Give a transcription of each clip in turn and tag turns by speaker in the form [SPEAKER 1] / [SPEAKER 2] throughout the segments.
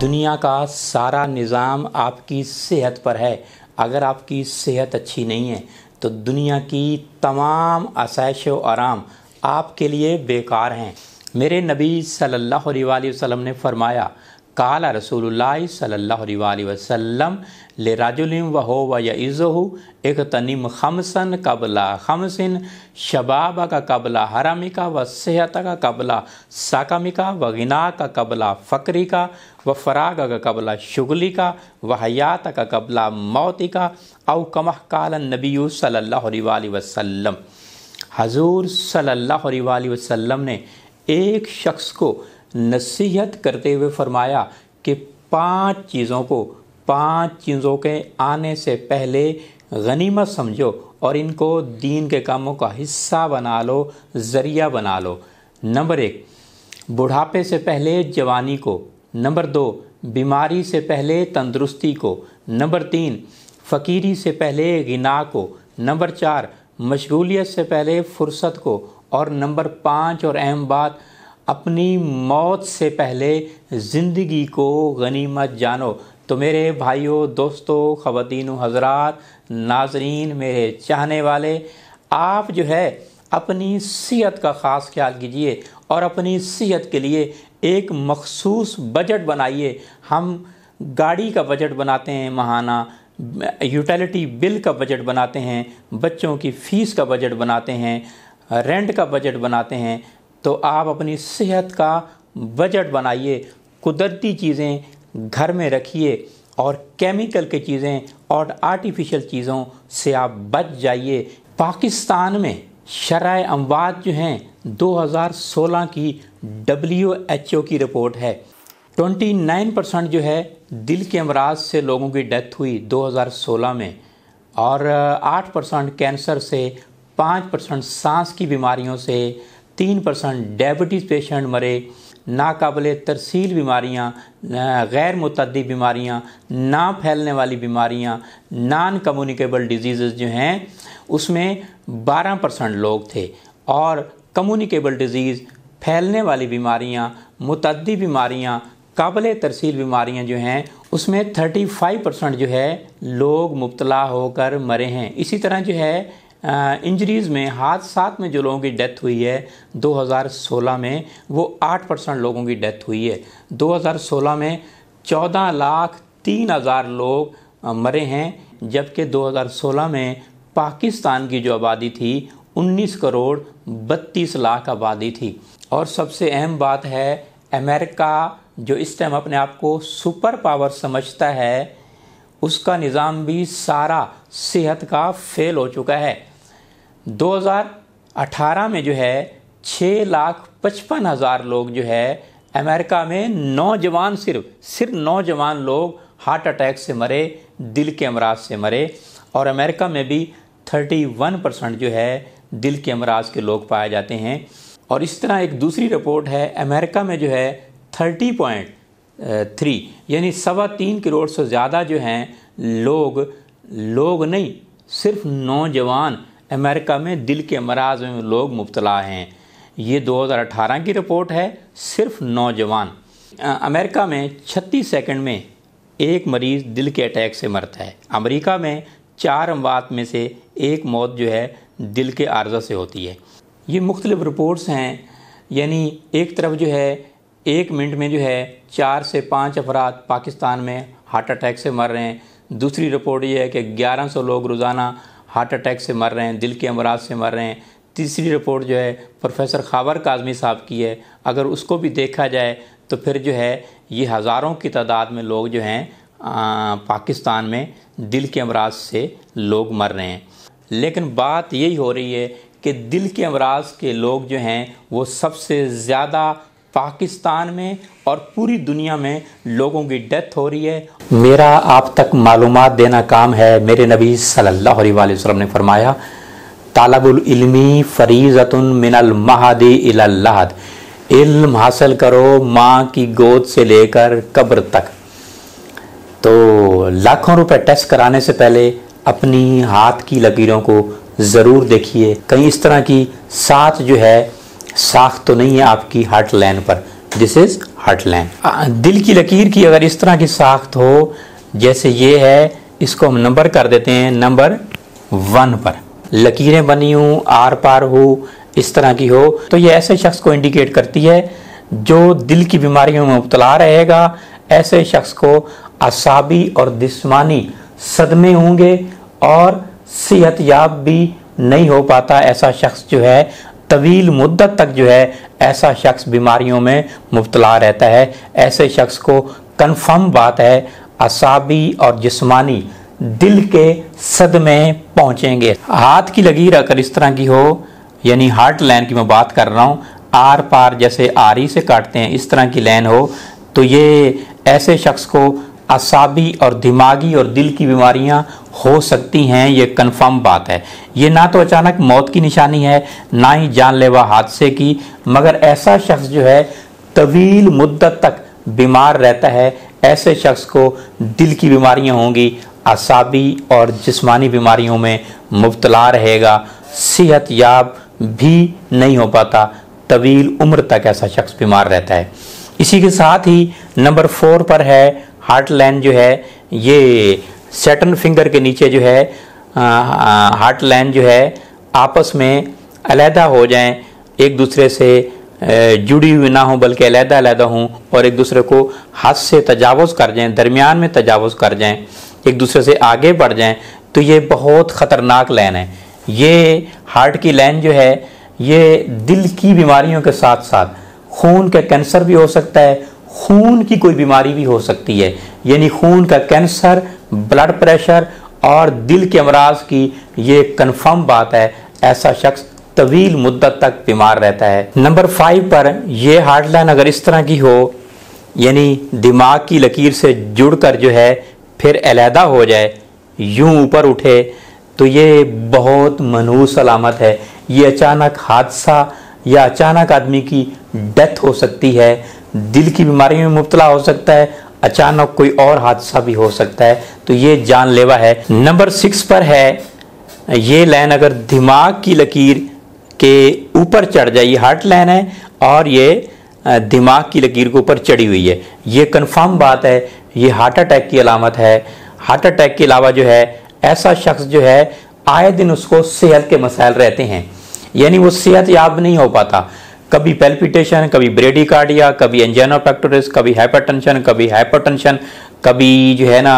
[SPEAKER 1] दुनिया का सारा निज़ाम आपकी सेहत पर है अगर आपकी सेहत अच्छी नहीं है तो दुनिया की तमाम आसाइश आराम आपके लिए बेकार हैं मेरे नबी सल्लल्लाहु अलैहि वसल्लम ने फरमाया काला रसूलुल्लाह सल्लल्लाहु अलैहि वसल्लम ले राजुलिम व हो व यज़हु एक तनिम खमसन कबला खमसिन शबाब का कबला हरामिका व सेहत का कबला साकमिका व गिना का कबला फ़करी का व फराग का कबला शुगली का व हयात का कबला मौती का अव कमह काल नबी सल्लल्लाहु अलैहि वसल्लम हजूर सल्लल्लाहु अलैहि वसल्लम ने एक शख्स को नसीहत करते हुए फरमाया कि पांच चीज़ों को पांच चीज़ों के आने से पहले गनीमत समझो और इनको दीन के कामों का हिस्सा बना लो ज़रिया बना लो नंबर एक बुढ़ापे से पहले जवानी को नंबर दो बीमारी से पहले तंदुरुस्ती को नंबर तीन फ़कीरी से पहले गिना को नंबर चार मशगूलियत से पहले फुर्सत को और नंबर पाँच और अहम बात अपनी मौत से पहले ज़िंदगी को गनीमत जानो तो मेरे भाइयों दोस्तों ख़वान हजरात नाजरीन मेरे चाहने वाले आप जो है अपनी सेहत का ख़ास ख्याल कीजिए और अपनी सेहत के लिए एक मखसूस बजट बनाइए हम गाड़ी का बजट बनाते हैं महाना यूटिलिटी बिल का बजट बनाते हैं बच्चों की फ़ीस का बजट बनाते हैं रेंट का बजट बनाते हैं तो आप अपनी सेहत का बजट बनाइए कुदरती चीज़ें घर में रखिए और केमिकल के चीज़ें और आर्टिफिशियल चीज़ों से आप बच जाइए पाकिस्तान में शराय अमवात जो हैं 2016 की डब्ल्यू एच ओ की रिपोर्ट है 29 परसेंट जो है दिल के अमराज से लोगों की डेथ हुई 2016 में और 8 परसेंट कैंसर से 5 परसेंट सांस की बीमारियों से तीन परसेंट डायबिटीज़ पेशेंट मरे नाकबल तरसील बीमारियाँ गैर मुतदी बीमारियाँ ना फैलने वाली बीमारियाँ नान कम्युनिकेबल डिजीज़ जो हैं उसमें बारह परसेंट लोग थे और कम्युनिकेबल डिजीज़ फैलने वाली बीमारियाँ मतदी बीमारियाँ काबले तरसील बीमारियाँ जो हैं उसमें 35 परसेंट जो है लोग मुबतला होकर मरे हैं इसी तरह जो है इंजरीज़ में साथ में जो लोगों की डेथ हुई है 2016 में वो 8 परसेंट लोगों की डेथ हुई है 2016 में चौदह लाख तीन हज़ार लोग मरे हैं जबकि 2016 में पाकिस्तान की जो आबादी थी 19 करोड़ 32 लाख आबादी थी और सबसे अहम बात है अमेरिका जो इस टाइम अपने आप को सुपर पावर समझता है उसका निज़ाम भी सारा सेहत का फेल हो चुका है 2018 में जो है छः लाख पचपन हज़ार लोग जो है अमेरिका में नौजवान सिर्फ सिर्फ नौजवान लोग हार्ट अटैक से मरे दिल के अमराज से मरे और अमेरिका में भी 31 परसेंट जो है दिल के अमराज के लोग पाए जाते हैं और इस तरह एक दूसरी रिपोर्ट है अमेरिका में जो है 30 पॉइंट थ्री यानी सवा तीन करोड़ से ज़्यादा जो हैं लोग लोग नहीं सिर्फ नौजवान अमेरिका में दिल के मराज में लोग मुबतला हैं ये 2018 की रिपोर्ट है सिर्फ नौजवान अमेरिका में 36 सेकंड में एक मरीज़ दिल के अटैक से मरता है अमेरिका में चार अमवात में से एक मौत जो है दिल के आर्जा से होती है ये मुख्तलिफ रिपोर्ट्स हैं यानी एक तरफ जो है एक मिनट में जो है चार से पाँच अफराद पाकिस्तान में हार्ट अटैक से मर रहे हैं दूसरी रिपोर्ट ये है कि 1100 लोग रोज़ाना हार्ट अटैक से मर रहे हैं दिल के अमराज से मर रहे हैं तीसरी रिपोर्ट जो है प्रोफेसर खावर काजमी साहब की है अगर उसको भी देखा जाए तो फिर जो है ये हज़ारों की तादाद में लोग जो हैं पाकिस्तान में दिल के अमराज से लोग मर रहे हैं लेकिन बात यही हो रही है कि दिल के अमराज के लोग जो हैं वो सबसे ज़्यादा पाकिस्तान में और पूरी दुनिया में लोगों की डेथ हो रही है मेरा आप तक मालूम देना काम है मेरे नबी सल्लल्लाहु अलैहि वसल्लम ने फरमाया तालबुल इल्मी फरीजतन मिनल महादी इलाहद इल्म हासिल करो माँ की गोद से लेकर कब्र तक तो लाखों रुपए टेस्ट कराने से पहले अपनी हाथ की लकीरों को ज़रूर देखिए कहीं इस तरह की सात जो है साख तो नहीं है आपकी हार्ट लाइन पर दिस इज हार्ट लाइन दिल की लकीर की अगर इस तरह की साख्त हो जैसे ये है इसको हम नंबर कर देते हैं नंबर वन पर लकीरें बनी हूँ आर पार हो इस तरह की हो तो ये ऐसे शख्स को इंडिकेट करती है जो दिल की बीमारियों में मुबतला रहेगा ऐसे शख्स को असाबी और जिसमानी सदमे होंगे और सेहत याब भी नहीं हो पाता ऐसा शख्स जो है तवील मुद्दत तक जो है ऐसा शख्स बीमारियों में मुबतला रहता है ऐसे शख्स को कन्फर्म बात है असाबी और जिसमानी दिल के सदमे पहुँचेंगे हाथ की लगीर अगर इस तरह की हो यानी हार्ट लाइन की मैं बात कर रहा हूँ आर पार जैसे आरी से काटते हैं इस तरह की लाइन हो तो ये ऐसे शख्स को असाबी और दिमागी और दिल की बीमारियां हो सकती हैं ये कन्फर्म बात है ये ना तो अचानक मौत की निशानी है ना ही जानलेवा हादसे की मगर ऐसा शख्स जो है तवील मुद्दत तक बीमार रहता है ऐसे शख्स को दिल की बीमारियां होंगी असाबी और जिस्मानी बीमारियों में मुबतला रहेगा सेहत याब भी नहीं हो पाता तवील उम्र तक ऐसा शख्स बीमार रहता है इसी के साथ ही नंबर फोर पर है हार्ट लाइन जो है ये सेटन फिंगर के नीचे जो है हार्ट लाइन जो है आपस में अलहदा हो जाएं एक दूसरे से जुड़ी हुई ना हो बल्कि अलहदा अलहदा हों और एक दूसरे को हाथ से तजावज़ कर जाएं दरमियान में तजावज़ कर जाएं एक दूसरे से आगे बढ़ जाएं तो ये बहुत ख़तरनाक लाइन है ये हार्ट की लाइन जो है ये दिल की बीमारियों के साथ साथ खून के कैंसर भी हो सकता है खून की कोई बीमारी भी हो सकती है यानी खून का कैंसर ब्लड प्रेशर और दिल के अमराज की ये कन्फर्म बात है ऐसा शख्स तवील मुद्दत तक बीमार रहता है नंबर फाइव पर यह हार्डलाइन अगर इस तरह की हो यानी दिमाग की लकीर से जुड़कर जो है फिर अलहदा हो जाए यूं ऊपर उठे तो ये बहुत मनहूस सलामत है ये अचानक हादसा या अचानक आदमी की डेथ हो सकती है दिल की बीमारी में मुबतला हो सकता है अचानक कोई और हादसा भी हो सकता है तो ये जानलेवा है नंबर सिक्स पर है ये लाइन अगर दिमाग की लकीर के ऊपर चढ़ जाए ये हार्ट लाइन है और ये दिमाग की लकीर के ऊपर चढ़ी हुई है ये कन्फर्म बात है ये हार्ट अटैक की अलामत है हार्ट अटैक के अलावा जो है ऐसा शख्स जो है आए दिन उसको सेहत के मसाइल रहते हैं यानी वो सेहत याब नहीं हो पाता कभी पेल्पिटेशन कभी ब्रेडिकार्डिया कभी एंजेनोपेक्टोरिस कभी हाइपरटेंशन कभी हाइपरटेंशन कभी जो है ना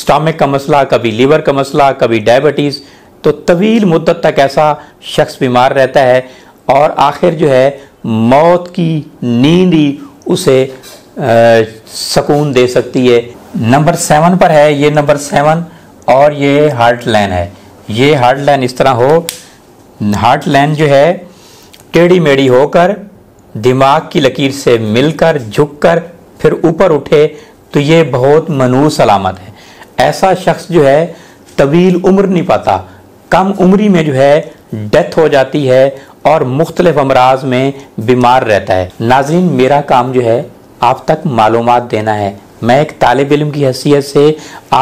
[SPEAKER 1] स्टॉमिक का मसला कभी लीवर का मसला कभी डायबिटीज़ तो तवील मुद्दत तक ऐसा शख्स बीमार रहता है और आखिर जो है मौत की नींद ही उसे आ, सकून दे सकती है नंबर सेवन पर है ये नंबर सेवन और ये हार्ट लाइन है ये हार्ट लाइन इस तरह हो हार्ट लाइन जो है टेढ़ी मेढ़ी होकर दिमाग की लकीर से मिलकर झुककर फिर ऊपर उठे तो ये बहुत मनू सलामत है ऐसा शख्स जो है तवील उम्र नहीं पाता कम उम्री में जो है डेथ हो जाती है और मुख्तलिफ अमराज में बीमार रहता है नाजरीन मेरा काम जो है आप तक मालूम देना है मैं एक तालब इलम की हैसियत से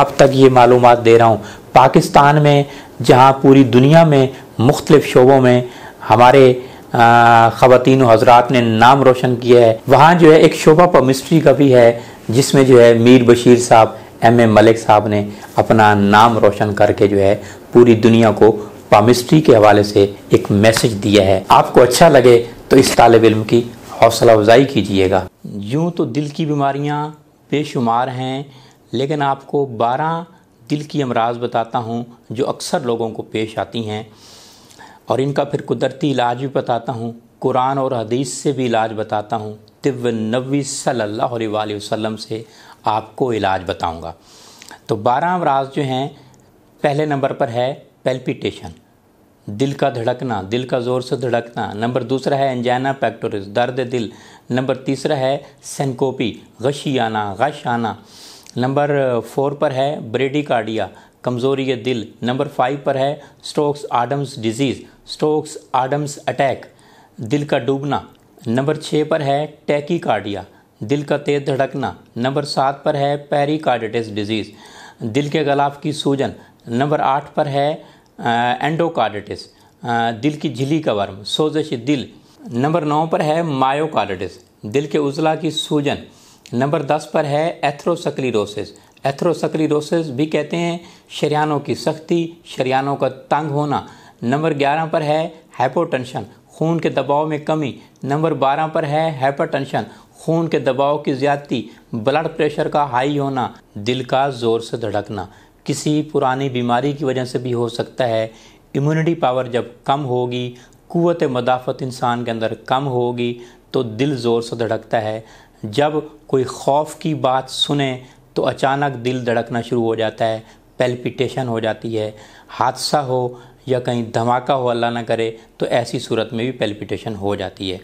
[SPEAKER 1] आप तक ये मालूम दे रहा हूँ पाकिस्तान में जहाँ पूरी दुनिया में मुख्तलिफ शोबों में हमारे खातिन हजरात ने नाम रोशन किया है वहाँ जो है एक शोभा मिस्ट्री का भी है जिसमें जो है मीर बशीर साहब एम ए मलिक साहब ने अपना नाम रोशन करके जो है पूरी दुनिया को पामिस्ट्री के हवाले से एक मैसेज दिया है आपको अच्छा लगे तो इस तालब इल्म की हौसला अफजाई कीजिएगा यूँ तो दिल की बीमारियाँ बेशुमार हैं लेकिन आपको बारह दिल की अमराज बताता हूँ जो अक्सर लोगों को पेश आती हैं और इनका फिर कुदरती इलाज भी बताता हूँ कुरान और हदीस से भी इलाज बताता हूँ तिव्य नबी सल्ला वसम से आपको इलाज बताऊँगा तो बारह अमराज जो हैं पहले नंबर पर है पेल्पिटेशन दिल का धड़कना दिल का ज़ोर से धड़कना नंबर दूसरा है एंजाना पैक्टोरिस दर्द दिल नंबर तीसरा है सेनकोपी गशी आना गश आना नंबर फोर पर है ब्रेडिकार्डिया कमज़ोरी दिल नंबर फाइव पर है strokes Adams disease strokes Adams attack दिल का डूबना नंबर छः पर है टैकीकार्डिया दिल का तेज धड़कना नंबर सात पर है पेरिकार्डिटिस डिजीज़ दिल के गलाफ की सूजन नंबर आठ पर है एंडोकार्डिटिस दिल की झिली का वर्म सोजश दिल नंबर नौ पर है मायोकार्डिटिस दिल के उजला की सूजन नंबर दस पर है एथ्रोसक्लीरोसिस एथ्रोसक्लीरोसिस भी कहते हैं शरियानों की सख्ती शरियानों का तंग होना नंबर ग्यारह पर है हाइपोटेंशन खून के दबाव में कमी नंबर बारह पर है हाइपरटेंशन खून के दबाव की ज़्यादती ब्लड प्रेशर का हाई होना दिल का ज़ोर से धड़कना किसी पुरानी बीमारी की वजह से भी हो सकता है इम्यूनिटी पावर जब कम होगी कुत मदाफ़त इंसान के अंदर कम होगी तो दिल ज़ोर से धड़कता है जब कोई खौफ की बात सुने तो अचानक दिल धड़कना शुरू हो जाता है पेल्पिटेशन हो जाती है हादसा हो या कहीं धमाका हो अल्लाह ना करे तो ऐसी सूरत में भी पेल्पिटेशन हो जाती है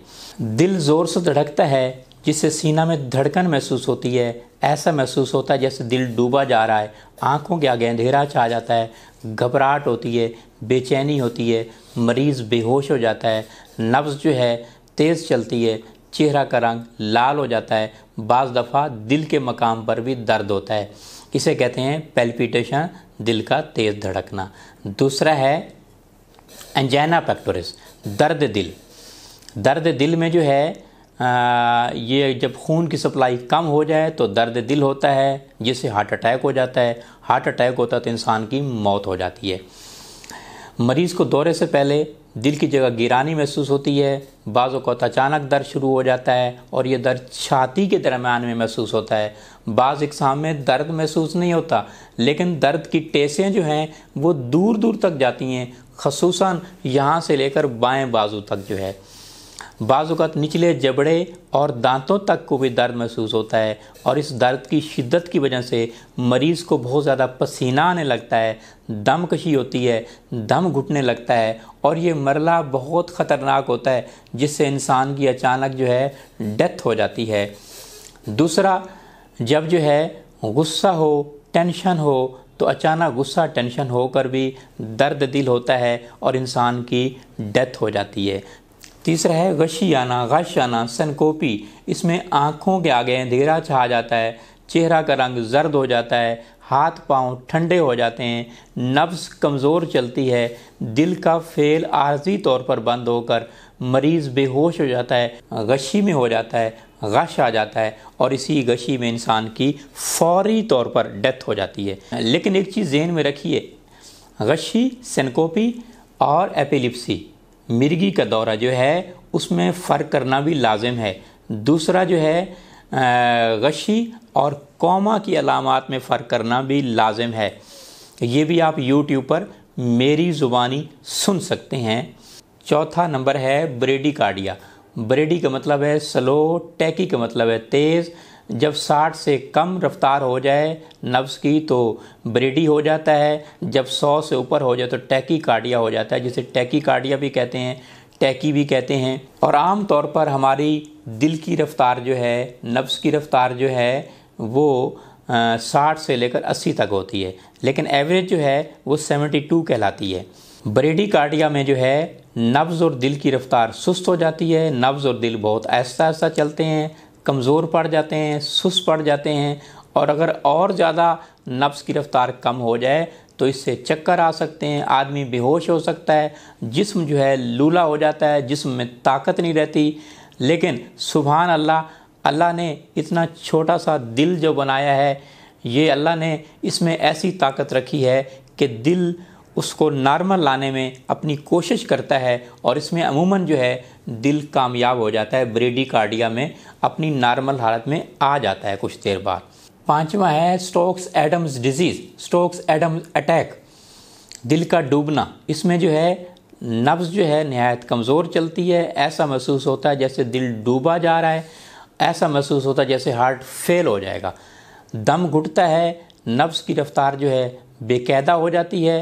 [SPEAKER 1] दिल ज़ोर से धड़कता है जिससे सीना में धड़कन महसूस होती है ऐसा महसूस होता है जैसे दिल डूबा जा रहा है आंखों के आगे अंधेरा छा जाता है घबराहट होती है बेचैनी होती है मरीज़ बेहोश हो जाता है नब्ज़ जो है तेज़ चलती है चेहरा का रंग लाल हो जाता है बज़ दफ़ा दिल के मकाम पर भी दर्द होता है इसे कहते हैं पेल्पिटेशन दिल का तेज़ धड़कना दूसरा है एंजाइना पैक्टोरिस दर्द दिल दर्द दिल में जो है आ, ये जब खून की सप्लाई कम हो जाए तो दर्द दिल होता है जिससे हार्ट अटैक हो जाता है हार्ट अटैक होता है तो इंसान की मौत हो जाती है मरीज़ को दौरे से पहले दिल की जगह गिरानी महसूस होती है बाज़ों को तो अचानक दर्द शुरू हो जाता है और ये दर्द छाती के दरम्यान में महसूस होता है बाज़ इकसाम में दर्द महसूस नहीं होता लेकिन दर्द की टेसें जो हैं वो दूर दूर तक जाती हैं खसूस यहाँ से लेकर बाएं बाजू तक जो है बाज़त निचले जबड़े और दांतों तक को भी दर्द महसूस होता है और इस दर्द की शिद्दत की वजह से मरीज़ को बहुत ज़्यादा पसीना आने लगता है दम कशी होती है दम घुटने लगता है और ये मरला बहुत ख़तरनाक होता है जिससे इंसान की अचानक जो है डेथ हो जाती है दूसरा जब जो है गुस्सा हो टेंशन हो तो अचानक गुस्सा टेंशन होकर भी दर्द दिल होता है और इंसान की डेथ हो जाती है तीसरा है गशी आना गश आना सनकोपी इसमें आँखों के आगे अंधेरा छा जाता है चेहरा का रंग जर्द हो जाता है हाथ पांव ठंडे हो जाते हैं नब्स कमज़ोर चलती है दिल का फेल आर्जी तौर पर बंद होकर मरीज़ बेहोश हो जाता है गशी में हो जाता है गश आ जाता है और इसी गशी में इंसान की फौरी तौर पर डेथ हो जाती है लेकिन एक चीज़ जहन में रखिए गशी सेनकोपी और एपिलिप्सी मिर्गी का दौरा जो है उसमें फ़र्क करना भी लाजिम है दूसरा जो है गशी और कौमा की अलामत में फ़र्क करना भी लाजिम है ये भी आप यूट्यूब पर मेरी ज़ुबानी सुन सकते हैं चौथा नंबर है ब्रेडी कार्डिया ब्रेडी का मतलब है स्लो टैकी का मतलब है तेज़ जब 60 से कम रफ्तार हो जाए नब्स की तो ब्रेडी हो जाता है जब 100 से ऊपर हो जाए तो टैकी कार्डिया हो जाता है जिसे टैकी कार्डिया भी कहते हैं टैकी भी कहते हैं और आम तौर पर हमारी दिल की रफ्तार जो है नब्स की रफ्तार जो है वो साठ से लेकर अस्सी तक होती है लेकिन एवरेज जो है वो सेवेंटी टू कहलाती है ब्रेडी कार्डिया में जो है नब्ज़ और दिल की रफ्तार सुस्त हो जाती है नब्ज़ और दिल बहुत ऐसा ऐसा चलते हैं कमज़ोर पड़ जाते हैं सुस्त पड़ जाते हैं और अगर और ज़्यादा नफ्स की रफ़्तार कम हो जाए तो इससे चक्कर आ सकते हैं आदमी बेहोश हो सकता है जिस्म जो है लूला हो जाता है जिस्म में ताकत नहीं रहती लेकिन सुबहान अल्लाह अल्लाह ने इतना छोटा सा दिल जो बनाया है ये अल्लाह ने इसमें ऐसी ताकत रखी है कि दिल उसको नॉर्मल लाने में अपनी कोशिश करता है और इसमें अमूमन जो है दिल कामयाब हो जाता है ब्रेडी कार्डिया में अपनी नॉर्मल हालत में आ जाता है कुछ देर बाद पांचवा है Stokes Adams disease Stokes Adams attack दिल का डूबना इसमें जो है नब्ज़ जो है नहायत कमज़ोर चलती है ऐसा महसूस होता है जैसे दिल डूबा जा रहा है ऐसा महसूस होता है जैसे हार्ट फेल हो जाएगा दम घुटता है नब्ज़ की रफ़्तार जो है बेकायदा हो जाती है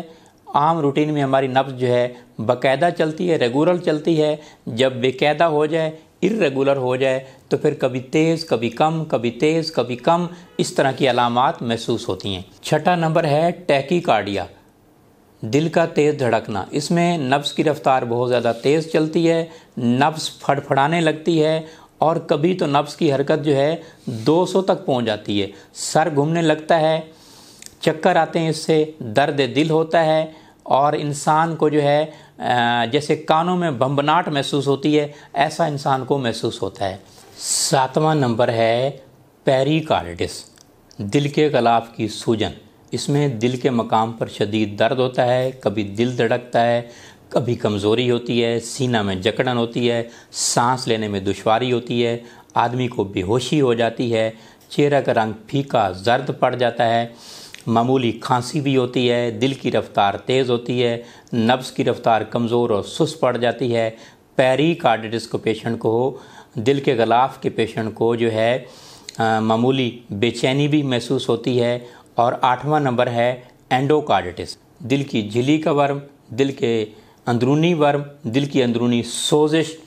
[SPEAKER 1] आम रूटीन में हमारी नब्ज़ जो है बाकायदा चलती है रेगुलर चलती है जब बेकायदा हो जाए इरेगुलर हो जाए तो फिर कभी तेज़ कभी कम कभी तेज़ कभी कम इस तरह की अलामत महसूस होती हैं छठा नंबर है टैकीकार्डिया दिल का तेज़ धड़कना इसमें नब्स की रफ़्तार बहुत ज़्यादा तेज़ चलती है नब्स फड़फड़ाने लगती है और कभी तो नब्स की हरकत जो है 200 तक पहुंच जाती है सर घूमने लगता है चक्कर आते हैं इससे दर्द दिल होता है और इंसान को जो है जैसे कानों में बम्बनाट महसूस होती है ऐसा इंसान को महसूस होता है सातवां नंबर है पेरिकार्डिस दिल के गलाफ की सूजन इसमें दिल के मकाम पर शदीद दर्द होता है कभी दिल धड़कता है कभी कमज़ोरी होती है सीना में जकड़न होती है सांस लेने में दुशारी होती है आदमी को बेहोशी हो जाती है चेहरा का रंग फीका जर्द पड़ जाता है मामूली खांसी भी होती है दिल की रफ़्तार तेज़ होती है नब्स की रफ़्तार कमज़ोर और सुस्त पड़ जाती है पेरिकार्डिटिस को पेशेंट को दिल के गलाफ के पेशेंट को जो है मामूली बेचैनी भी महसूस होती है और आठवां नंबर है एंडोकार्डिटिस दिल की झिली का वर्म दिल के अंदरूनी वर्म दिल की अंदरूनी सोजिश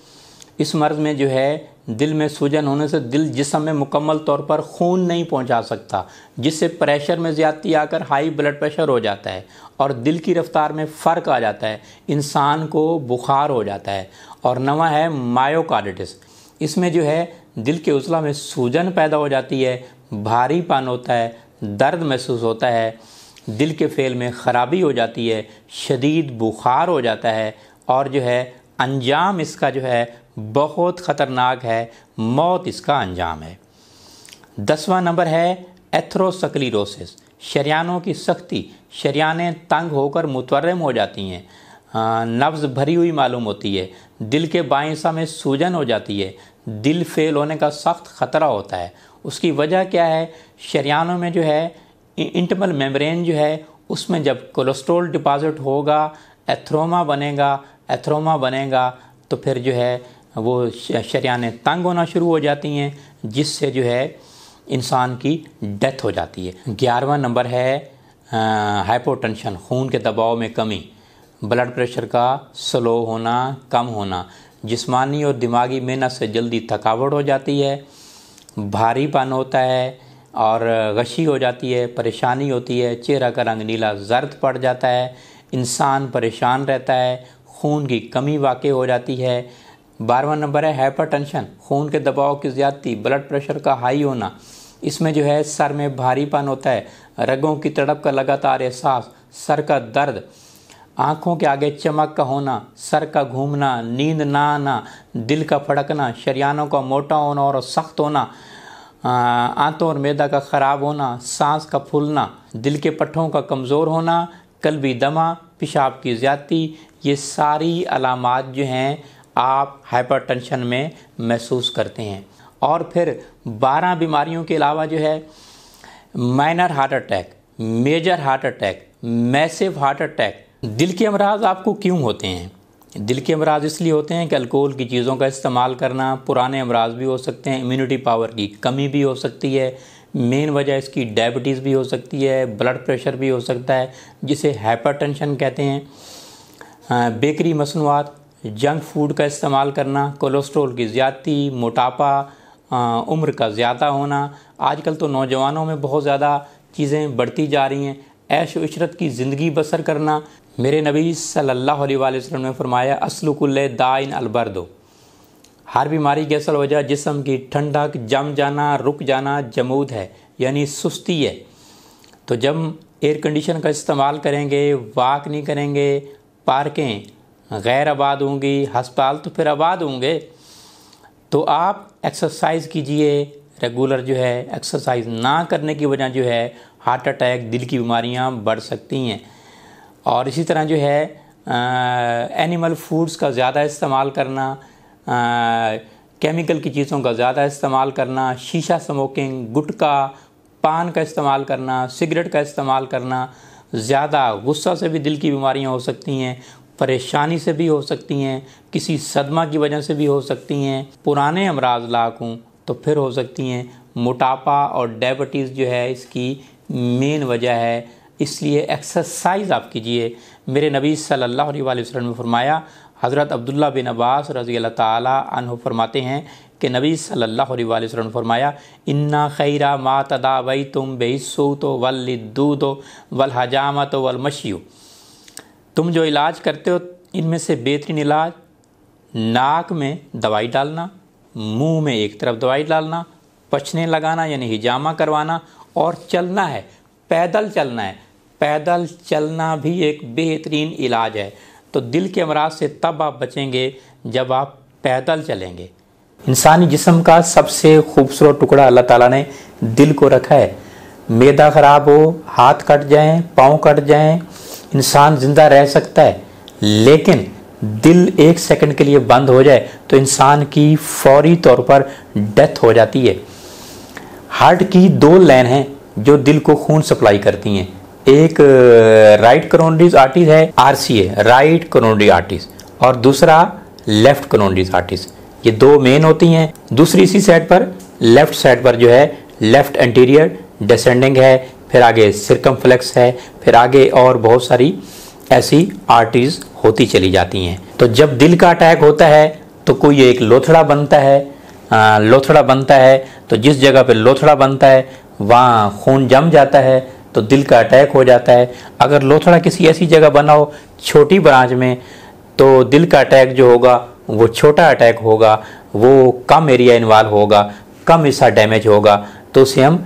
[SPEAKER 1] इस मर्ज़ में जो है दिल में सूजन होने से दिल जिसम में मुकम्मल तौर पर खून नहीं पहुंचा सकता जिससे प्रेशर में ज़्यादती आकर हाई ब्लड प्रेशर हो जाता है और दिल की रफ्तार में फ़र्क आ जाता है इंसान को बुखार हो जाता है और नवा है मायोकार्डिटिस इसमें जो है दिल के उजला में सूजन पैदा हो जाती है पान होता है दर्द महसूस होता है दिल के फेल में ख़राबी हो जाती है शदीद बुखार हो जाता है और जो है अंजाम इसका जो है बहुत ख़तरनाक है मौत इसका अंजाम है दसवां नंबर है रोसिस शरियानों की सख्ती शरियाने तंग होकर मुतरम हो जाती हैं हाँ, नब्ज़ भरी हुई मालूम होती है दिल के बाएं में सूजन हो जाती है दिल फेल होने का सख्त ख़तरा होता है उसकी वजह क्या है शरियानों में जो है इंटमल मेम्ब्रेन जो है उसमें जब कोलेस्ट्रॉल डिपॉजिट होगा एथ्रोमा बनेगा एथ्रोमा बनेगा तो फिर जो है वो शरियाने तंग होना शुरू हो जाती हैं जिससे जो है इंसान की डेथ हो जाती है ग्यारहवा नंबर है हाइपोटेंशन खून के दबाव में कमी ब्लड प्रेशर का स्लो होना कम होना जिस्मानी और दिमागी मेहनत से जल्दी थकावट हो जाती है भारीपन होता है और गशी हो जाती है परेशानी होती है चेहरा का रंग नीला जर्द पड़ जाता है इंसान परेशान रहता है खून की कमी वाक़ हो जाती है बारवा नंबर है हाइपर टेंशन खून के दबाव की ज़्यादती ब्लड प्रेशर का हाई होना इसमें जो है सर में भारीपन होता है रगों की तड़प का लगातार एहसास सर का दर्द आंखों के आगे चमक का होना सर का घूमना नींद ना आना दिल का फड़कना शरियानों का मोटा होना और सख्त होना आंतों और मैदा का ख़राब होना सांस का फूलना दिल के पट्ठों का कमज़ोर होना कल भी दमा पेशाब की ज़्यादती ये सारी अलामत जो हैं आप हाइपरटेंशन में महसूस करते हैं और फिर बारह बीमारियों के अलावा जो है minor heart attack major heart attack massive heart attack दिल के अमराज आपको क्यों होते हैं दिल के अमराज इसलिए होते हैं कि अल्कोहल की चीज़ों का इस्तेमाल करना पुराने अमराज भी हो सकते हैं इम्यूनिटी पावर की कमी भी हो सकती है मेन वजह इसकी डायबिटीज़ भी हो सकती है ब्लड प्रेशर भी हो सकता है जिसे हाइपरटेंशन कहते हैं बेकरी मसनवात जंक फूड का इस्तेमाल करना कोलेस्ट्रोल की ज़्यादती मोटापा उम्र का ज़्यादा होना आजकल तो नौजवानों में बहुत ज़्यादा चीज़ें बढ़ती जा रही हैं ऐश वशरत की ज़िंदगी बसर करना मेरे नबी सल्लल्लाहु अलैहि वसल्लम ने फरमाया असलकुल्ल दाइन दो हर बीमारी की असल वजह जिसम की ठंडक जम जाना रुक जाना जमूद है यानी सुस्ती है तो जब एयर कंडीशन का इस्तेमाल करेंगे वाक नहीं करेंगे पार्कें गैर आबाद होंगी हस्पताल तो फिर आबाद होंगे तो आप एक्सरसाइज कीजिए रेगुलर जो है एक्सरसाइज ना करने की वजह जो है हार्ट अटैक दिल की बीमारियां बढ़ सकती हैं और इसी तरह जो है एनिमल फूड्स का ज़्यादा इस्तेमाल करना केमिकल की चीज़ों का ज़्यादा इस्तेमाल करना शीशा स्मोकिंग गुटका पान का इस्तेमाल करना सिगरेट का इस्तेमाल करना ज़्यादा गुस्सा से भी दिल की बीमारियां हो सकती हैं परेशानी से भी हो सकती हैं किसी सदमा की वजह से भी हो सकती हैं पुराने अमराज लाक हों तो फिर हो सकती हैं मोटापा और डायबिटीज़ जो है इसकी मेन वजह है इसलिए एक्सरसाइज आप कीजिए मेरे नबी सल्लल्लाहु अलैहि वसल्लम ने फरमाया हज़रत अब्दुल्ला बिन अब्बास रज़ी अल्लाह तह फरमाते हैं कि नबी सल्लल्लाहु अलैहि वसल्लम ने फरमाया इन्ना खैरा मा तदावई तुम बेसू तो वल दूदो वल हजामा तुम जो इलाज करते हो इनमें से बेहतरीन इलाज नाक में दवाई डालना मुंह में एक तरफ दवाई डालना पछने लगाना यानी हिजामा करवाना और चलना है पैदल चलना है पैदल चलना भी एक बेहतरीन इलाज है तो दिल के अमराज से तब आप बचेंगे जब आप पैदल चलेंगे इंसानी जिसम का सबसे खूबसूरत टुकड़ा अल्लाह ताला ने दिल को रखा है मैदा ख़राब हो हाथ कट जाएं, पाँव कट जाएं, इंसान ज़िंदा रह सकता है लेकिन दिल एक सेकंड के लिए बंद हो जाए तो इंसान की फौरी तौर पर डेथ हो जाती है हार्ट की दो लाइन हैं जो दिल को खून सप्लाई करती हैं एक राइट क्रोनडीज आर्टिस्ट है आरसीए राइट क्रोनडी आर्टिस्ट और दूसरा लेफ्ट क्रोनडीज आर्टिस्ट ये दो मेन होती हैं दूसरी इसी साइड पर लेफ्ट साइड पर जो है लेफ्ट एंटीरियर डिसेंडिंग है फिर आगे सिरकमफ्लेक्स है फिर आगे और बहुत सारी ऐसी आर्टिस होती चली जाती हैं तो जब दिल का अटैक होता है तो कोई एक लोथड़ा बनता है आ, लोथड़ा बनता है तो जिस जगह पे लोथड़ा बनता है वहाँ खून जम जाता है तो दिल का अटैक हो जाता है अगर लोथड़ा किसी ऐसी जगह बना हो छोटी ब्रांच में तो दिल का अटैक जो होगा वो छोटा अटैक होगा वो कम एरिया इन्वॉल्व होगा कम हिस्सा डैमेज होगा तो उसे हम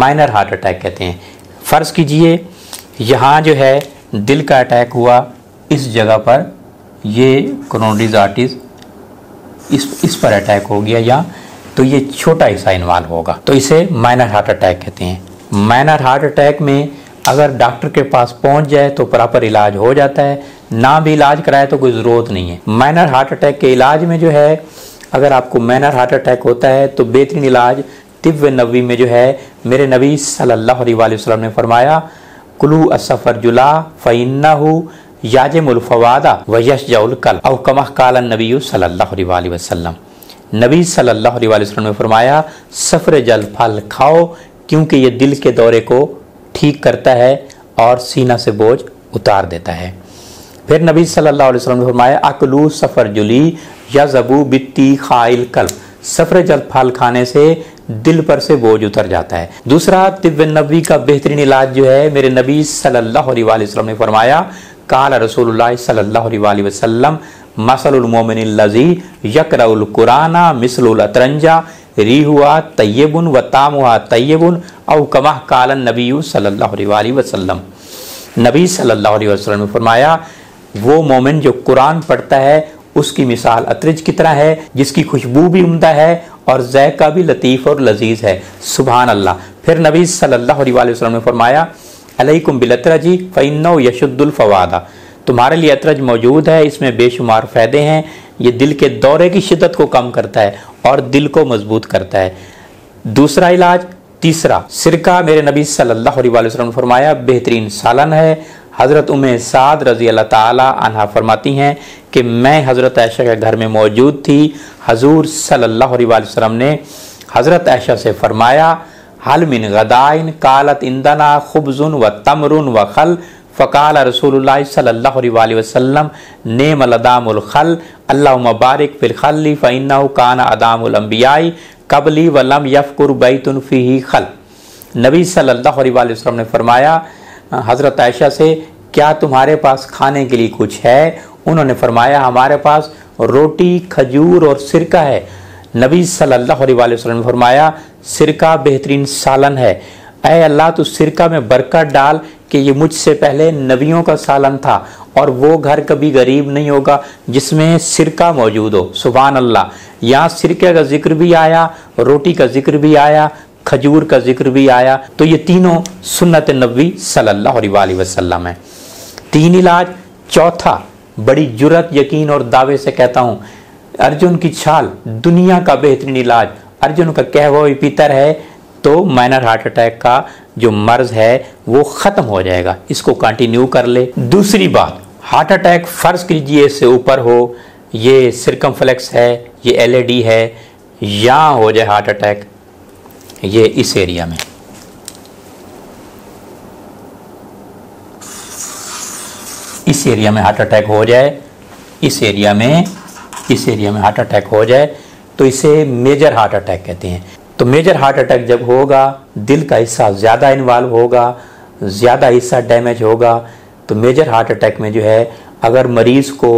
[SPEAKER 1] माइनर हार्ट अटैक कहते हैं फ़र्ज़ कीजिए यहाँ जो है दिल का अटैक हुआ इस जगह पर ये क्रोनरीज आर्टिस इस इस पर अटैक हो गया या तो ये छोटा हिस्सा इन्वॉल्व होगा तो इसे माइनर हार्ट अटैक कहते हैं माइनर हार्ट अटैक में अगर डॉक्टर के पास पहुंच जाए तो प्रॉपर इलाज हो जाता है ना भी इलाज कराए तो कोई ज़रूरत नहीं है माइनर हार्ट अटैक के इलाज में जो है अगर आपको माइनर हार्ट अटैक होता है तो बेहतरीन इलाज तिब्ब नबी में जो है मेरे नबी सल्लल्लाहु अलैहि वसल्लम ने फरमाया कुलू असफ़र जुला फ़ैन्ना याजमुलफवादा व यशजाउलकल और कमह नबी सल्ला वसलम नबी सल्लल्लाहु अलैहि वसल्लम ने फरमाया सफ़र जल फल खाओ क्योंकि ये दिल के दौरे को ठीक करता है और सीना से बोझ उतार देता है फिर नबी सल्लल्लाहु अलैहि वसल्लम ने फरमाया अकलू सफ़र जुली या जबू बित्ती खाइल कल्ब सफ़र जल फल खाने से दिल पर से बोझ उतर जाता है दूसरा तिब्ब नबी का बेहतरीन इलाज जो है मेरे नबी सल्लल्लाहु अलैहि वसल्लम ने फरमाया काल रसूल सल्लल्लाहु अलैहि वसल्लम मसलमोमिन लजी यकराउल कुराना मिसलुल अतरंजा री हुआ तय्यबुन व ताम हुआ तय्यबुन और कालन नबी सल्ला वसलम नबी सल्ला वसलम ने फरमाया वो मोमिन जो कुरान पढ़ता है उसकी मिसाल अतरज की तरह है जिसकी खुशबू भी उमदा है और जैका भी लतीफ़ और लजीज है सुबह अल्लाह फिर नबी सल्ला वसलम ने फरमाया अलैकुम बिलतरा जी फ़ैन यशुद्दुल फवादा तुम्हारे लिए अतरज मौजूद है इसमें बेशुमार फ़ायदे हैं ये दिल के दौरे की शिद्दत को कम करता है और दिल को मजबूत करता है दूसरा इलाज तीसरा सिरका मेरे नबी सल्लल्लाहु अलैहि वसल्लम ने फरमाया बेहतरीन सालन है हज़रत उम साद रजी अल्लाह तहा फरमाती हैं कि मैं हज़रत आयशा के घर में मौजूद थी हजूर सल्लल्लाहु अलैहि वसल्लम ने हज़रत आयशा से फरमाया हल मिन गदाइन कालत इंदना खुबजुन व तमरुन व खल फ़काल रसूल सल्ला वसम नेम अदामखल अल्लाबारक फ़िलखली फ़ैन कान अदामबियाई कबली वलम यफ़ुर ही खल नबी सल्ला वसम ने फरमाया हज़रत आयशा से क्या तुम्हारे पास खाने के लिए कुछ है उन्होंने फरमाया हमारे पास रोटी खजूर और सिरका है नबी सल्लल्लाहु अलैहि वसल्लम ने फरमाया सिरका बेहतरीन सालन है अः अल्लाह तो सिरका में बरकत डाल कि ये मुझसे पहले नबियों का सालन था और वो घर कभी गरीब नहीं होगा जिसमें सिरका मौजूद हो सुबह अल्लाह यहाँ सिरके का जिक्र भी आया रोटी का जिक्र भी आया खजूर का जिक्र भी आया तो ये तीनों सुन्नत नबी सल्लल्लाहु अलैहि वसल्लम है तीन इलाज चौथा बड़ी जुरत यकीन और दावे से कहता हूँ अर्जुन की छाल दुनिया का बेहतरीन इलाज अर्जुन का कहवा पितर है तो माइनर हार्ट अटैक का जो मर्ज है वो ख़त्म हो जाएगा इसको कंटिन्यू कर ले दूसरी बात हार्ट अटैक फ़र्ज़ कीजिए इससे ऊपर हो ये सिरकम है ये एल है या हो जाए हार्ट अटैक ये इस एरिया में इस एरिया में हार्ट अटैक हो जाए इस एरिया में इस एरिया में हार्ट अटैक हो जाए तो इसे मेजर हार्ट अटैक कहते हैं तो मेजर हार्ट अटैक जब होगा दिल का हिस्सा ज़्यादा इन्वॉल्व होगा ज़्यादा हिस्सा डैमेज होगा तो मेजर हार्ट अटैक में जो है अगर मरीज़ को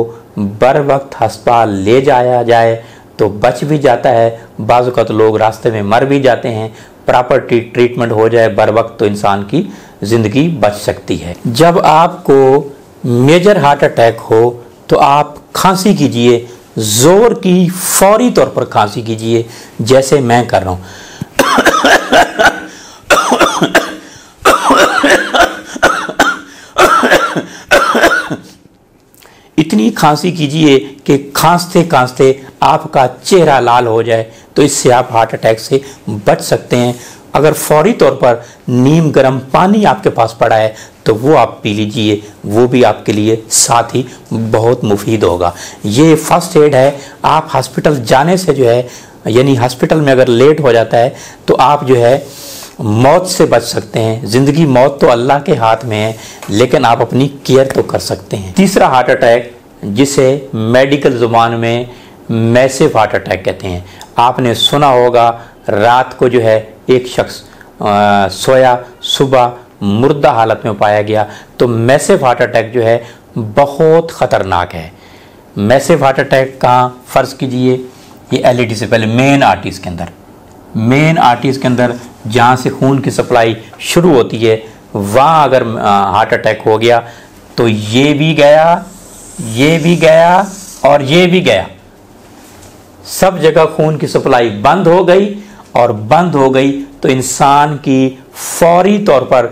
[SPEAKER 1] बर वक्त हस्पाल ले जाया जाए तो बच भी जाता है बाज़ तो लोग रास्ते में मर भी जाते हैं प्रॉपर ट्रीटमेंट हो जाए बर वक्त तो इंसान की ज़िंदगी बच सकती है जब आपको मेजर हार्ट अटैक हो तो आप खांसी कीजिए ज़ोर की फौरी तौर पर खांसी कीजिए जैसे मैं कर रहा हूं इतनी खांसी कीजिए कि खांसते खांसते आपका चेहरा लाल हो जाए तो इससे आप हार्ट अटैक से बच सकते हैं अगर फौरी तौर पर नीम गर्म पानी आपके पास पड़ा है तो वो आप पी लीजिए वो भी आपके लिए साथ ही बहुत मुफीद होगा ये फर्स्ट एड है आप हॉस्पिटल जाने से जो है यानी हॉस्पिटल में अगर लेट हो जाता है तो आप जो है मौत से बच सकते हैं ज़िंदगी मौत तो अल्लाह के हाथ में है लेकिन आप अपनी केयर तो कर सकते हैं तीसरा हार्ट अटैक जिसे मेडिकल ज़ुबान में मैसिव हार्ट अटैक कहते हैं आपने सुना होगा रात को जो है एक शख्स सोया सुबह मुर्दा हालत में पाया गया तो मैसेफ हार्ट अटैक जो है बहुत ख़तरनाक है मैसेफ हार्ट अटैक कहाँ फ़र्ज़ कीजिए ये एलईडी e से पहले मेन आर्टीज के अंदर मेन आर्टीज के अंदर जहाँ से खून की सप्लाई शुरू होती है वहाँ अगर हार्ट अटैक हो गया तो ये भी गया ये भी गया और ये भी गया सब जगह खून की सप्लाई बंद हो गई और बंद हो गई तो इंसान की फौरी तौर पर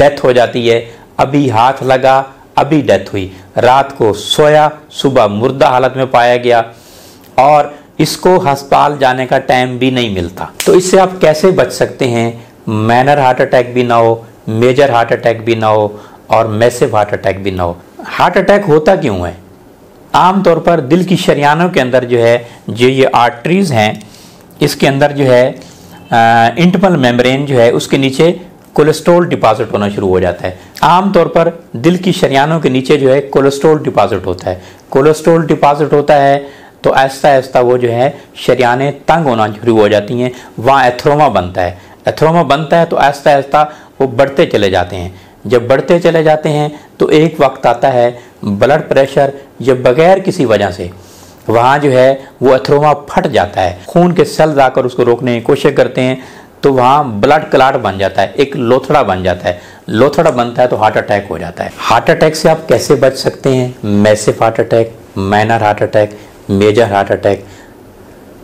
[SPEAKER 1] डेथ हो जाती है अभी हाथ लगा अभी डेथ हुई रात को सोया सुबह मुर्दा हालत में पाया गया और इसको हस्पाल जाने का टाइम भी नहीं मिलता तो इससे आप कैसे बच सकते हैं मैनर हार्ट अटैक भी ना हो मेजर हार्ट अटैक भी ना हो और मैसिव हार्ट अटैक भी ना हो हार्ट अटैक होता क्यों है आमतौर पर दिल की शरियानों के अंदर जो है जो ये आर्टरीज हैं इसके अंदर जो है इंटमल मेम्ब्रेन जो है उसके नीचे कोलेस्ट्रोल डिपॉजिट होना शुरू हो जाता है आमतौर पर दिल की शरियानों के नीचे जो है कोलेस्ट्रोल डिपॉजिट होता है कोलेस्ट्रोल डिपॉजिट होता है तो आहिस्ता ऐसा वो जो है शरियाने तंग होना शुरू हो जाती हैं वहाँ एथ्रोमा बनता है एथ्रोमा बनता है तो ऐसा ऐसा वो बढ़ते चले जाते हैं जब बढ़ते चले जाते हैं तो एक वक्त आता है ब्लड प्रेशर या बगैर किसी वजह से वहाँ जो है वो अथरोमा फट जाता है खून के सेल्स आकर उसको रोकने की कोशिश करते हैं तो वहाँ ब्लड क्लाट बन जाता है एक लोथड़ा बन जाता है लोथड़ा बनता है तो हार्ट अटैक हो जाता है हार्ट अटैक से आप कैसे बच सकते हैं massive heart attack minor heart attack major heart attack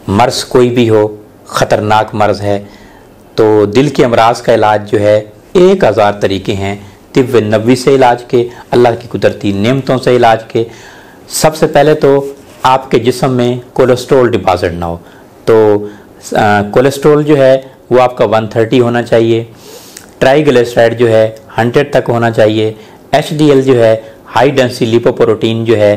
[SPEAKER 1] मर्स कोई भी हो ख़तरनाक मर्ज है तो दिल के अमराज का इलाज जो है एक हज़ार तरीके हैं तिव्य नबी से इलाज के अल्लाह की कुदरती नियमतों से इलाज के सबसे पहले तो आपके जिसम में कोलेस्ट्रोल डिपॉजिट ना हो तो कोलेस्ट्रोल जो है वो आपका 130 होना चाहिए ट्राइग्लिसराइड जो है 100 तक होना चाहिए एच जो है हाई डेंसिटी लिपोप्रोटीन जो है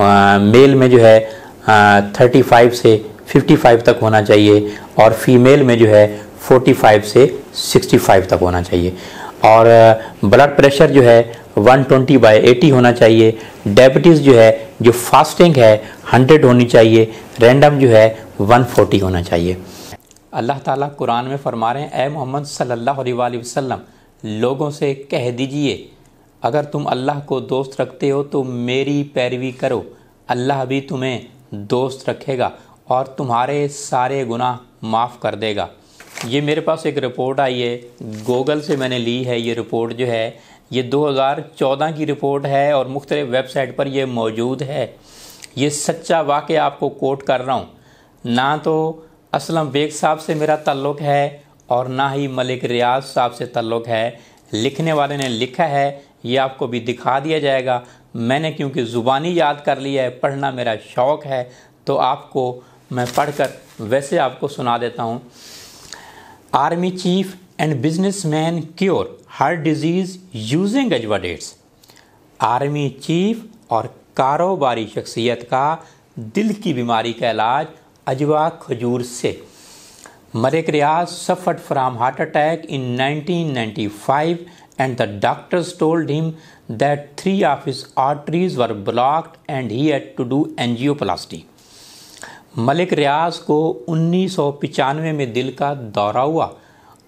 [SPEAKER 1] आ, मेल में जो है आ, 35 से 55 तक होना चाहिए और फीमेल में जो है 45 से 65 तक होना चाहिए और ब्लड प्रेशर जो है 120 बाई 80 होना चाहिए डायबिटीज़ जो है जो फास्टिंग है हंड्रेड होनी चाहिए रैंडम जो है वन फोर्टी होना चाहिए अल्लाह ताला कुरान में फरमा रहे हैं ए मोहम्मद सल्लल्लाहु अलैहि वसल्लम लोगों से कह दीजिए अगर तुम अल्लाह को दोस्त रखते हो तो मेरी पैरवी करो अल्लाह भी तुम्हें दोस्त रखेगा और तुम्हारे सारे गुनाह माफ़ कर देगा ये मेरे पास एक रिपोर्ट आई है गूगल से मैंने ली है ये रिपोर्ट जो है ये 2014 की रिपोर्ट है और मुख्तल वेबसाइट पर यह मौजूद है ये सच्चा वाक़ आपको कोट कर रहा हूँ ना तो असलम बेग साहब से मेरा ताल्लुक़ है और ना ही मलिक रियाज साहब से ताल्लुक़ है लिखने वाले ने लिखा है ये आपको भी दिखा दिया जाएगा मैंने क्योंकि ज़ुबानी याद कर लिया है पढ़ना मेरा शौक़ है तो आपको मैं पढ़कर वैसे आपको सुना देता हूँ army chief and business man cure heart disease using Ajwa dates army chief और कारोबारी शख्सियत का दिल की बीमारी का इलाज अजवा खजूर से Malik Riaz suffered from heart attack in nineteen ninety five and the doctors told him that three of his arteries were blocked and he had to do angio angioplasty Malik Riaz को उन्नीस सौ पचानवे में दिल का दौरा हुआ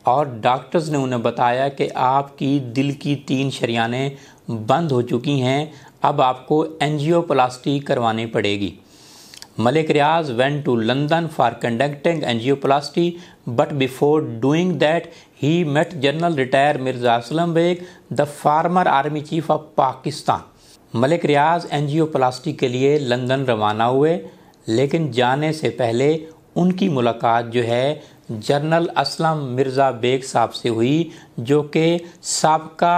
[SPEAKER 1] और डॉक्टर्स ने उन्हें बताया कि आपकी दिल की तीन शरियाने बंद हो चुकी हैं अब आपको एनजियोप्लास्टी करवानी पड़ेगी Malik Riaz went to London for conducting angioplasty but before doing that he met general retire Mirza Aslam Beg the former army chief of Pakistan Malik Riaz angioplasty के लिए लंदन रवाना हुए लेकिन जाने से पहले उनकी मुलाकात जो है जनरल असलम मिर्ज़ा बेग साहब से हुई जो कि सबका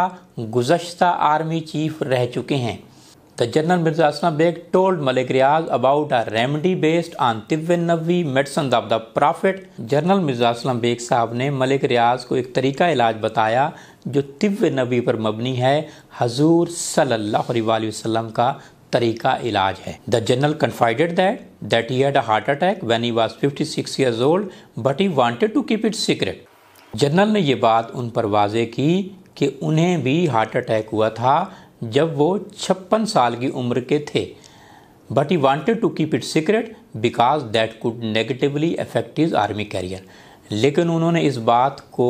[SPEAKER 1] गुजशत आर्मी चीफ रह चुके हैं the general Mirza Aslam Beg told Malik Riaz about a remedy based on तिब नबी medicine of the prophet general Mirza Aslam Beg साहब ने मलिक रियाज को एक तरीका इलाज बताया जो तिब नबी पर मबनी है हजूर सल्ला वसम का तरीका इलाज है the general confided that that he had a heart attack when he was 56 years old but he wanted to keep it secret general ने ये बात उन पर वाजे की कि उन्हें भी हार्ट अटैक हुआ था जब वो छप्पन साल की उम्र के थे but he wanted to keep it secret because that could negatively affect his army career लेकिन उन्होंने इस बात को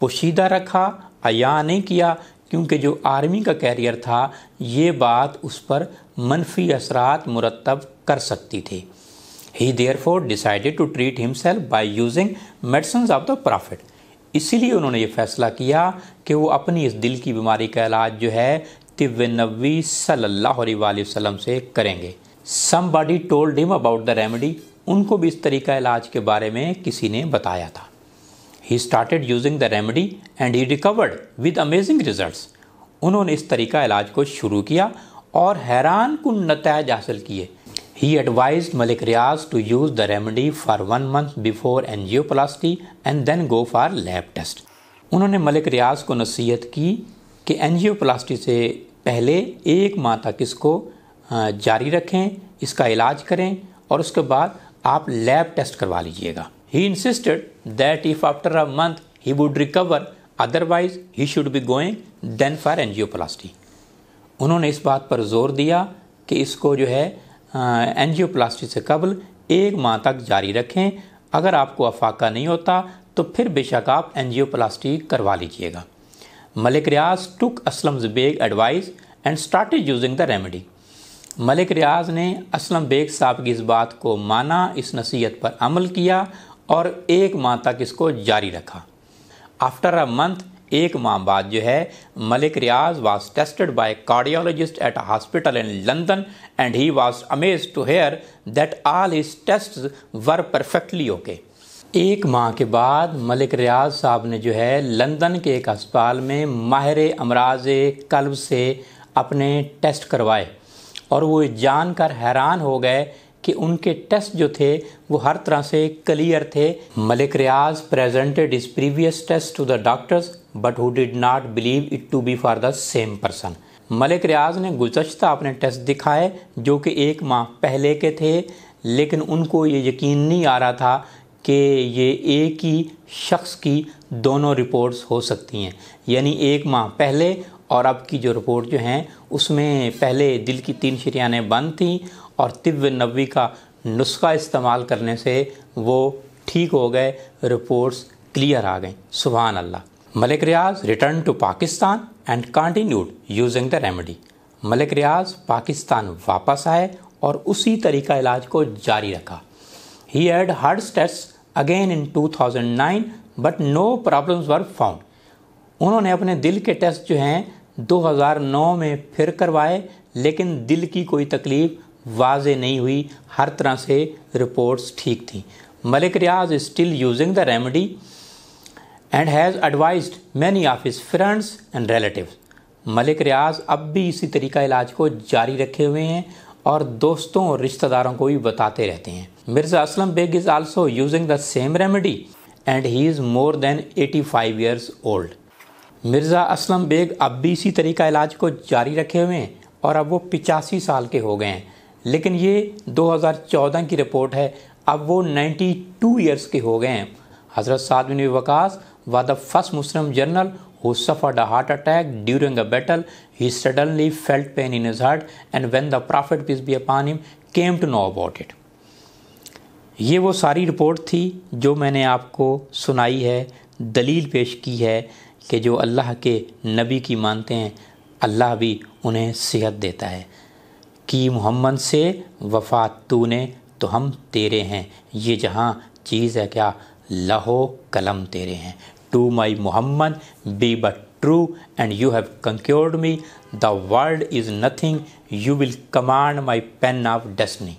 [SPEAKER 1] पोशीदा रखा अया नहीं किया क्योंकि जो आर्मी का कैरियर था ये बात उस पर मनफी असरात मुरतब कर सकती थी he therefore decided to treat himself by using medicines of the prophet इसीलिए उन्होंने ये फैसला किया कि वो अपनी इस दिल की बीमारी का इलाज जो है तिब नबी सल्लल्लाहु अलैहि से करेंगे somebody told him about the remedy उनको भी इस तरीका इलाज के बारे में किसी ने बताया था he started using the remedy and he recovered with amazing result उन्होंने इस तरीका इलाज को शुरू किया और हैरान कुन नतज हासिल किए He advised Malik Riaz to use the remedy for one month before angioplasty and then go for lab test उन्होंने मलिक रियाज को नसीहत की कि एनजियोप्लास्टी से पहले एक माह तक इसको जारी रखें इसका इलाज करें और उसके बाद आप लैब टेस्ट करवा लीजिएगा he insisted that if after a month he would recover otherwise he should be going then for angioplasty उन्होंने इस बात पर जोर दिया कि इसको जो है एनजियोप्लास्टी से कबल एक माह तक जारी रखें अगर आपको अफाका नहीं होता तो फिर बेशक आप एनजियोप्लास्टी करवा लीजिएगा Malik Riaz took Aslam Beg advice and start using the remedy Malik Riaz ने असलम बेग साहब की इस बात को माना इस नसीहत पर अमल किया और एक माह तक इसको जारी रखा आफ्टर अ मंथ एक माह बाद जो है Malik Riaz was tested by cardiologist at hospital in London and he was amaze to hear that all his test were perfectly okay एक माह के बाद मलिक रियाज साहब ने जो है लंदन के एक अस्पताल में माहिर अमराज कल्ब से अपने टेस्ट करवाए और वो जानकर हैरान हो गए कि उनके टेस्ट जो थे वो हर तरह से क्लियर थे Malik Riaz presented his previous test to the doctors but who did not believe it to be for the same person Malik Riaz ने गुजशत अपने टेस्ट दिखाए जो कि एक माह पहले के थे लेकिन उनको ये यकीन नहीं आ रहा था कि ये एक ही शख्स की दोनों रिपोर्ट्स हो सकती हैं यानी एक माह पहले और अब की जो रिपोर्ट जो हैं उसमें पहले दिल की तीन शरियाने बंद थीं और तिब्ब नबी का नुस्खा इस्तेमाल करने से वो ठीक हो गए रिपोर्ट्स क्लियर आ गई सुबहान अल्लाह Malik Riaz returned to Pakistan and continued using the remedy. Malik रियाज पाकिस्तान वापस आए और उसी तरीका इलाज को जारी रखा he had heart test again in 2009 but no problems were found उन्होंने अपने दिल के टेस्ट जो हैं 2009 में फिर करवाए लेकिन दिल की कोई तकलीफ वाज नहीं हुई हर तरह से रिपोर्ट्स ठीक थी Malik Riaz still using the remedy and has advise many of his friends and relative Malik Riaz अब भी इसी तरीका इलाज को जारी रखे हुए हैं और दोस्तों और रिश्तेदारों को भी बताते रहते हैं Mirza Aslam Beg is also using the same remedy and he is more than 85 years old Mirza Aslam Beg अब भी इसी तरीका इलाज को जारी रखे हुए हैं और अब वो पिचासी साल के हो गए हैं लेकिन ये 2014 की रिपोर्ट है अब वो 92 इयर्स के हो गए हैं हज़रत साद बिन Waqas was the first Muslim general who suffered a heart attack during a battle. He suddenly felt pain in his heart, and when the Prophet, peace be upon him, came to know about it. ये वो सारी report थी जो मैंने आपको सुनाई है दलील पेश की है कि जो अल्लाह के नबी की मानते हैं अल्लाह भी उन्हें सेहत देता है कि मोहम्मद से वफात तू ने तो हम तेरे हैं ये जहाँ चीज़ है क्या लहो कलम तेरे हैं to my Muhammad, be but true, and you have conquered me. The world is nothing, you will command my pen of destiny.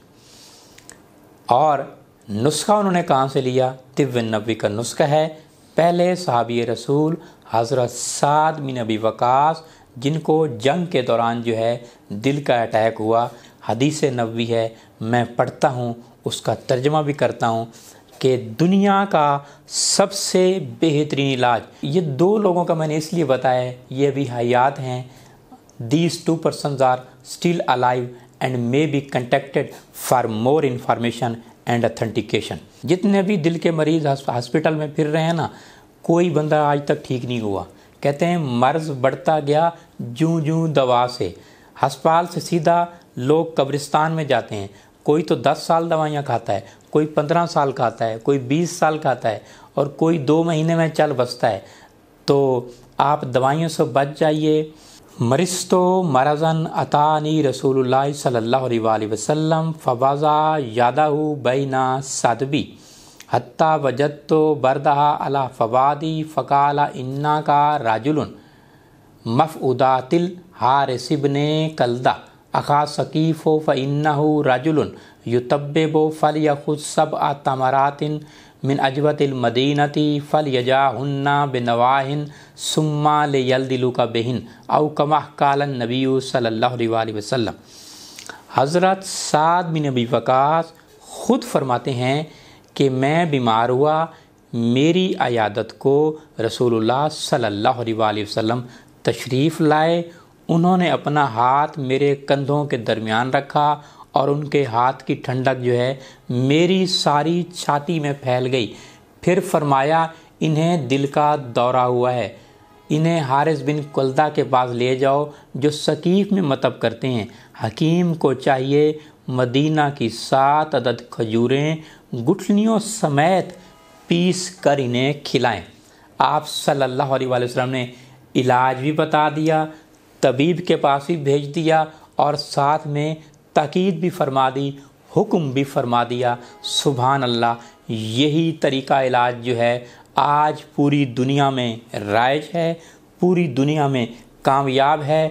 [SPEAKER 1] और नुस्खा उन्होंने कहाँ से लिया तिब्य नबी का नुस्खा है पहले सहाबी रसूल हज़रत साद बिन नबी वकास जिनको जंग के दौरान जो है दिल का अटैक हुआ हदीस नबी है मैं पढ़ता हूँ उसका तर्जमा भी करता हूँ कि दुनिया का सबसे बेहतरीन इलाज ये दो लोगों का मैंने इसलिए बताया है ये अभी हयात हैं these two person are still alive and may be contacted for more information and authentication जितने भी दिल के मरीज़ हॉस्पिटल में फिर रहे हैं ना कोई बंदा आज तक ठीक नहीं हुआ कहते हैं मर्ज बढ़ता गया जूं जूं दवा से हस्पाल से सीधा लोग कब्रिस्तान में जाते हैं कोई तो 10 साल दवाइयाँ खाता है कोई पंद्रह साल का आता है कोई बीस साल का आता है और कोई दो महीने में चल बसता है तो आप दवाइयों से बच जाइए मरिस्तो मरजन अतानी रसूल सल्ला वसम फवाज़ा यादाहू बैना सादबी हत्ता तो बरदहा अला फवादी फ़काला इन्ना का राजुलन उदातिल हार ने कलदा अखा सकीफ़ो फ़ इन्ना राजुलन युतब्बो फल यखुद सब आतमरातिन मिन अजवतमदीनती फ़ल यजाहन्ना बिनवाहिन सुम्मा दिलु का बेहिन अव कमह कालन नबी सल्ला वसम हज़रत साद बिन अबी वक़ास ख़ुद फरमाते हैं कि मैं बीमार हुआ मेरी अयादत को रसूलुल्लाह सल्लल्लाहु अलैहि वसल्लम तशरीफ़ लाए उन्होंने अपना हाथ मेरे कंधों के दरमियान रखा और उनके हाथ की ठंडक जो है मेरी सारी छाती में फैल गई फिर फरमाया इन्हें दिल का दौरा हुआ है इन्हें हारिस बिन कुलदा के पास ले जाओ जो सकीफ़ में मतब करते हैं हकीम को चाहिए मदीना की सात अदद खजूरें गुठलियों समेत पीस कर इन्हें खिलाएं आप सल्लल्लाहु अलैहि वसल्लम ने इलाज भी बता दिया तबीब के पास भी भेज दिया और साथ में ताकीद भी फरमा दी हुक्म भी फरमा दिया सुबहान अल्लाह यही तरीका इलाज जो है आज पूरी दुनिया में राइज है पूरी दुनिया में कामयाब है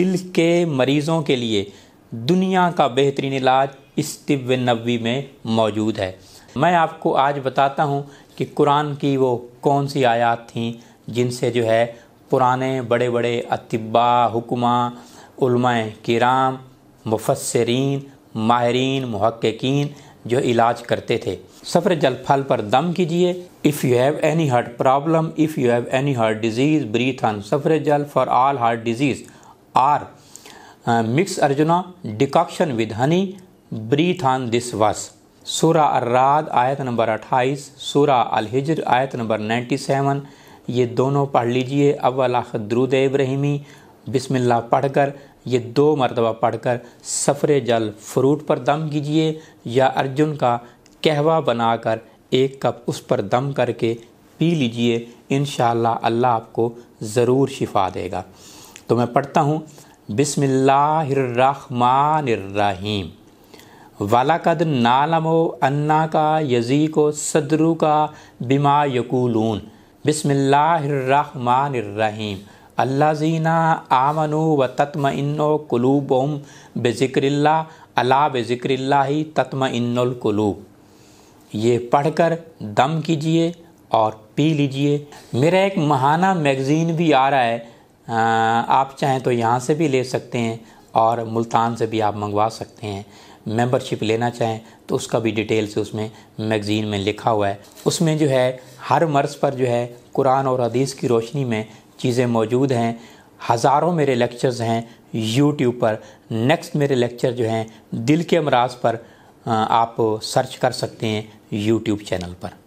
[SPEAKER 1] दिल के मरीज़ों के लिए दुनिया का बेहतरीन इलाज इस तिब नबी में मौजूद है मैं आपको आज बताता हूँ कि कुरान की वो कौन सी आयात थी जिनसे जो है पुराने बड़े बड़े हुकुमा उलमाए किराम मुफसरीन माहरीन महक्कीन जो इलाज करते थे सफ़र जलफल पर दम कीजिए if you have any heart problem if you have any heart disease breathe on सफ़र जल for all heart disease or mix arjuna decoction with honey breathe on this वस सूरा अर्राद आयत नंबर 28 सूरा हिजर आयत नंबर 97 ये दोनों पढ़ लीजिए अव्वल आखद द्रुद इब्राहिमी बिस्मिल्लाह पढ़कर ये दो मरतबा पढ़कर सफ़रे जल फ्रूट पर दम कीजिए या अर्जुन का कहवा बनाकर एक कप उस पर दम करके पी लीजिए इन अल्लाह आपको ज़रूर शिफा देगा तो मैं पढ़ता हूँ वाला कद नालमो अन्ना का यजी को सदरू का बिमा यकूलून बिसमीम अल्लाजीना आमनु व तत्मइनो ओम बेज़िक्रिल्ला अला बेज़िक्रिल्ला ही कुलूब ये पढ़कर दम कीजिए और पी लीजिए मेरा एक महाना मैगज़ीन भी आ रहा है आप चाहें तो यहाँ से भी ले सकते हैं और मुल्तान से भी आप मंगवा सकते हैं मेंबरशिप लेना चाहें तो उसका भी डिटेल से उसमें मैगज़ीन में लिखा हुआ है उसमें जो है हर मर्ज़ पर जो है कुरान और हदीस की रोशनी में चीज़ें मौजूद हैं हज़ारों मेरे लेक्चर्स हैं यूट्यूब पर नेक्स्ट मेरे लेक्चर जो हैं दिल के अमराज पर आप सर्च कर सकते हैं यूट्यूब चैनल पर